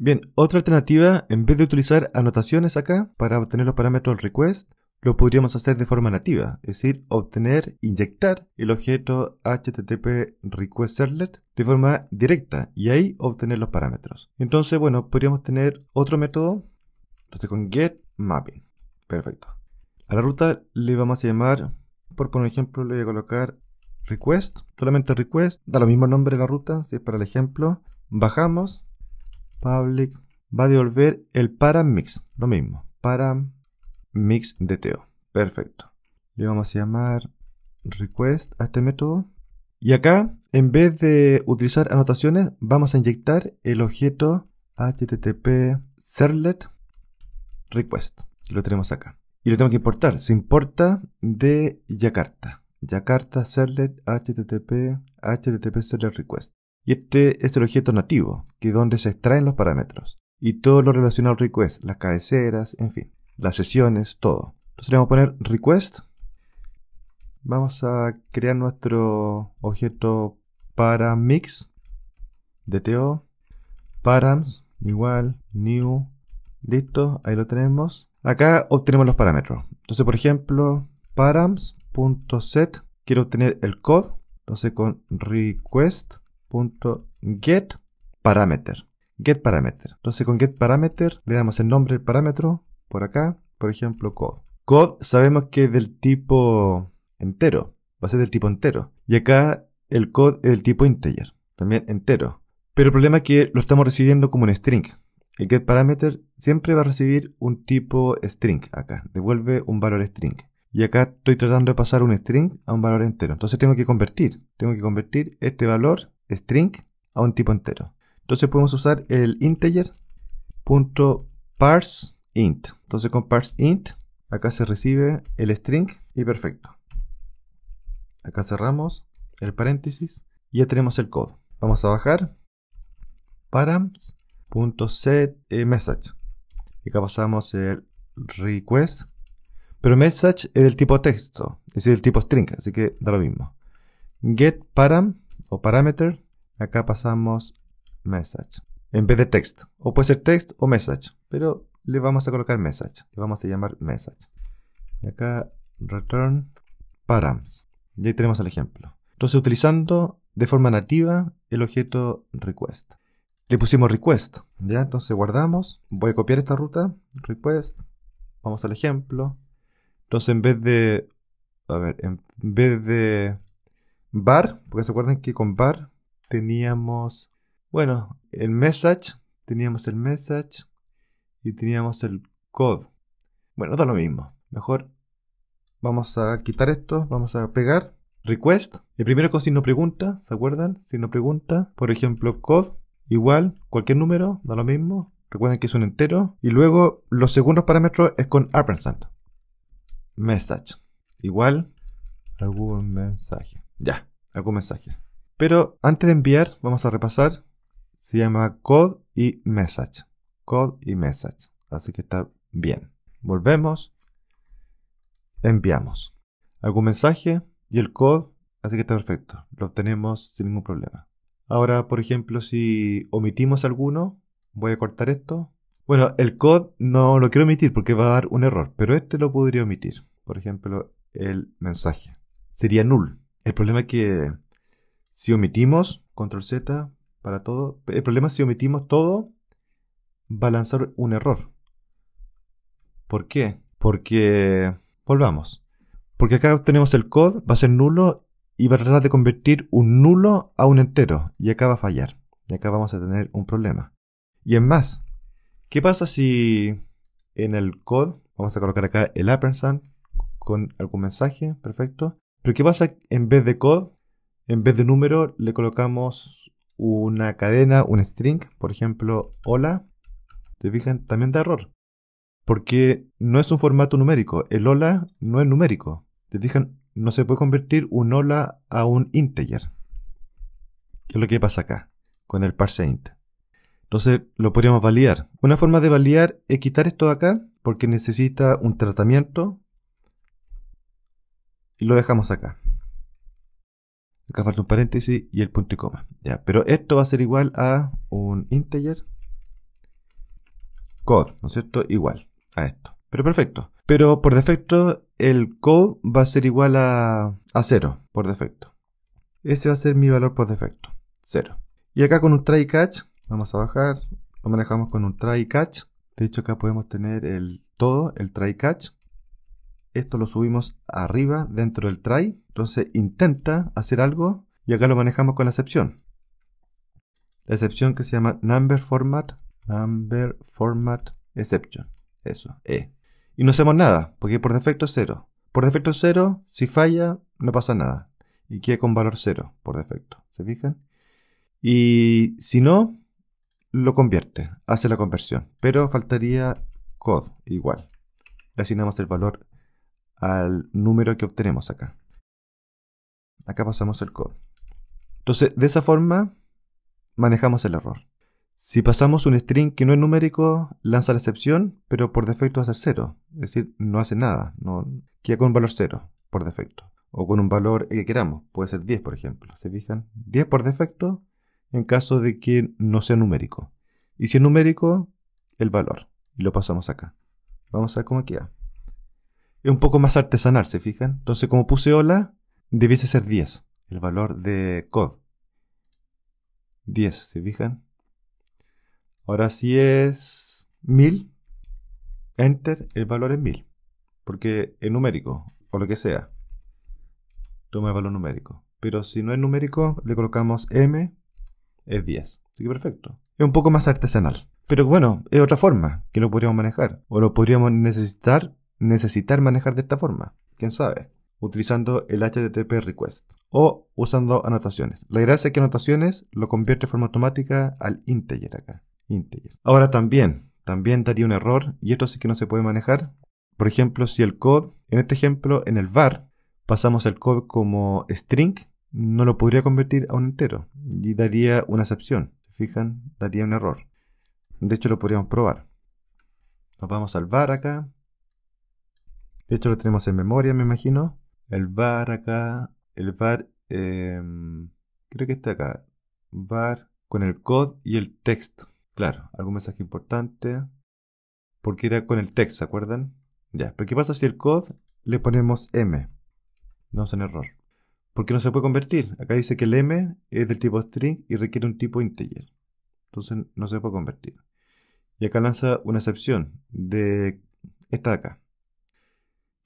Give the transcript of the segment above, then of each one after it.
Bien, otra alternativa, en vez de utilizar anotaciones acá para obtener los parámetros del request, lo podríamos hacer de forma nativa, es decir, obtener, inyectar el objeto http request servlet de forma directa y ahí obtener los parámetros. Entonces, bueno, podríamos tener otro método, entonces con get mapping. Perfecto. A la ruta le vamos a llamar, por poner ejemplo, le voy a colocar request, solamente request, da lo mismo nombre de la ruta, si es para el ejemplo. Bajamos, public va a devolver el param mix, lo mismo, param mix DTO. Perfecto. Le vamos a llamar request a este método. Y acá, en vez de utilizar anotaciones, vamos a inyectar el objeto http serlet request. Lo tenemos acá. Y lo tengo que importar. Se importa de Yakarta. Yakarta serlet http http Servlet request. Y este es el objeto nativo, que es donde se extraen los parámetros. Y todo lo relacionado al request, las cabeceras, en fin, las sesiones, todo. Entonces le vamos a poner request. Vamos a crear nuestro objeto para mix. DTO. Params. Igual. New. Listo. Ahí lo tenemos. Acá obtenemos los parámetros. Entonces, por ejemplo, params.set. Quiero obtener el code. Entonces con request get getParameter Get parameter. Entonces con get parameter le damos el nombre del parámetro por acá, por ejemplo code. Code sabemos que es del tipo entero, va a ser del tipo entero. Y acá el code es del tipo integer, también entero. Pero el problema es que lo estamos recibiendo como un string. El get parameter siempre va a recibir un tipo string acá, devuelve un valor string. Y acá estoy tratando de pasar un string a un valor entero. Entonces tengo que convertir, tengo que convertir este valor string a un tipo entero. Entonces podemos usar el integer.parseInt. Entonces con parseInt acá se recibe el string y perfecto. Acá cerramos el paréntesis y ya tenemos el code. Vamos a bajar params.setMessage. Y acá pasamos el request. Pero message es del tipo texto, es decir, el tipo string, así que da lo mismo. Get param o parameter. Acá pasamos message. En vez de text. O puede ser text o message. Pero le vamos a colocar message. Le vamos a llamar message. Y acá return params. Y ahí tenemos el ejemplo. Entonces utilizando de forma nativa el objeto request. Le pusimos request. Ya, entonces guardamos. Voy a copiar esta ruta. Request. Vamos al ejemplo. Entonces en vez de... A ver, en vez de bar, porque se acuerdan que con bar teníamos, bueno, el message, teníamos el message y teníamos el code. Bueno, da lo mismo. Mejor vamos a quitar esto, vamos a pegar request. El primero con signo pregunta, ¿se acuerdan? Signo pregunta, por ejemplo, code igual, cualquier número, da lo mismo. Recuerden que es un entero. Y luego los segundos parámetros es con ampersand. Message. Igual algún mensaje. Ya, algún mensaje. Pero antes de enviar, vamos a repasar. Se llama code y message. Code y message. Así que está bien. Volvemos. Enviamos. Algún mensaje y el code. Así que está perfecto. Lo obtenemos sin ningún problema. Ahora, por ejemplo, si omitimos alguno, voy a cortar esto. Bueno, el code no lo quiero omitir porque va a dar un error, pero este lo podría omitir. Por ejemplo, el mensaje. Sería null. El problema es que si omitimos control Z para todo, el problema es si omitimos todo, va a lanzar un error. ¿Por qué? Porque, volvamos, porque acá tenemos el code, va a ser nulo y va a tratar de convertir un nulo a un entero y acá va a fallar. Y acá vamos a tener un problema. Y es más, ¿qué pasa si en el code, vamos a colocar acá el ampersand con algún mensaje, perfecto, pero ¿qué pasa? En vez de code, en vez de número, le colocamos una cadena, un string, por ejemplo, hola. ¿Te fijan? También da error. Porque no es un formato numérico. El hola no es numérico. ¿Te fijan? No se puede convertir un hola a un integer. ¿Qué es lo que pasa acá? Con el parseInt. Entonces lo podríamos validar. Una forma de validar es quitar esto de acá porque necesita un tratamiento y lo dejamos acá. Acá falta un paréntesis y el punto y coma. Ya, pero esto va a ser igual a un integer code, ¿no es cierto? Igual a esto. Pero perfecto. Pero por defecto el code va a ser igual a, a 0 por defecto. Ese va a ser mi valor por defecto, Cero. Y acá con un try catch, vamos a bajar, lo manejamos con un try catch. De hecho acá podemos tener el todo, el try catch. Esto lo subimos arriba dentro del try. Entonces intenta hacer algo y acá lo manejamos con la excepción. La excepción que se llama number format, number format exception. Eso, E. Y no hacemos nada, porque por defecto es 0. Por defecto es 0, si falla, no pasa nada. Y queda con valor cero por defecto. ¿Se fijan? Y si no, lo convierte, hace la conversión. Pero faltaría code igual. Le asignamos el valor al número que obtenemos acá. Acá pasamos el code. Entonces, de esa forma, manejamos el error. Si pasamos un string que no es numérico, lanza la excepción, pero por defecto hace cero. Es decir, no hace nada, queda con un valor cero por defecto. O con un valor que queramos, puede ser 10 por ejemplo. ¿Se fijan? 10 por defecto en caso de que no sea numérico. Y si es numérico, el valor. Y lo pasamos acá. Vamos a ver cómo queda es un poco más artesanal, ¿se fijan? Entonces, como puse hola, debiese ser 10, el valor de code. 10, ¿se fijan? Ahora si es 1000, enter, el valor es 1000, porque es numérico, o lo que sea. Toma el valor numérico. Pero si no es numérico, le colocamos m, es 10. Así que perfecto. Es un poco más artesanal. Pero bueno, es otra forma que lo podríamos manejar. O lo podríamos necesitar necesitar manejar de esta forma, quién sabe, utilizando el HTTP request o usando anotaciones. La gracia es que anotaciones lo convierte de forma automática al integer acá. Ahora también, también daría un error y esto sí que no se puede manejar. Por ejemplo, si el code, en este ejemplo, en el var, pasamos el code como string, no lo podría convertir a un entero y daría una excepción. fijan? Daría un error. De hecho, lo podríamos probar. Nos vamos al var acá de hecho, lo tenemos en memoria, me imagino. El bar acá. El bar. Em, creo que está acá. Bar con el code y el texto. Claro, algún mensaje importante. Porque era con el text, ¿se acuerdan? Ya, pero ¿qué pasa si el code le ponemos M? Damos un error. Porque no se puede convertir. Acá dice que el M es del tipo string y requiere un tipo integer. Entonces no se puede convertir. Y acá lanza una excepción de esta de acá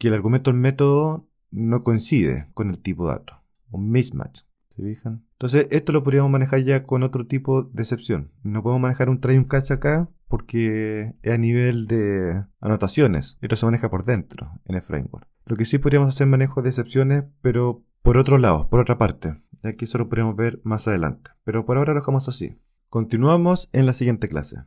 que el argumento del método no coincide con el tipo de dato. Un mismatch. ¿Se fijan? Entonces, esto lo podríamos manejar ya con otro tipo de excepción. No podemos manejar un try y un catch acá porque es a nivel de anotaciones. Esto se maneja por dentro en el framework. Lo que sí podríamos hacer manejo de excepciones, pero por otro lado, por otra parte. Aquí eso lo podríamos ver más adelante. Pero por ahora lo dejamos así. Continuamos en la siguiente clase.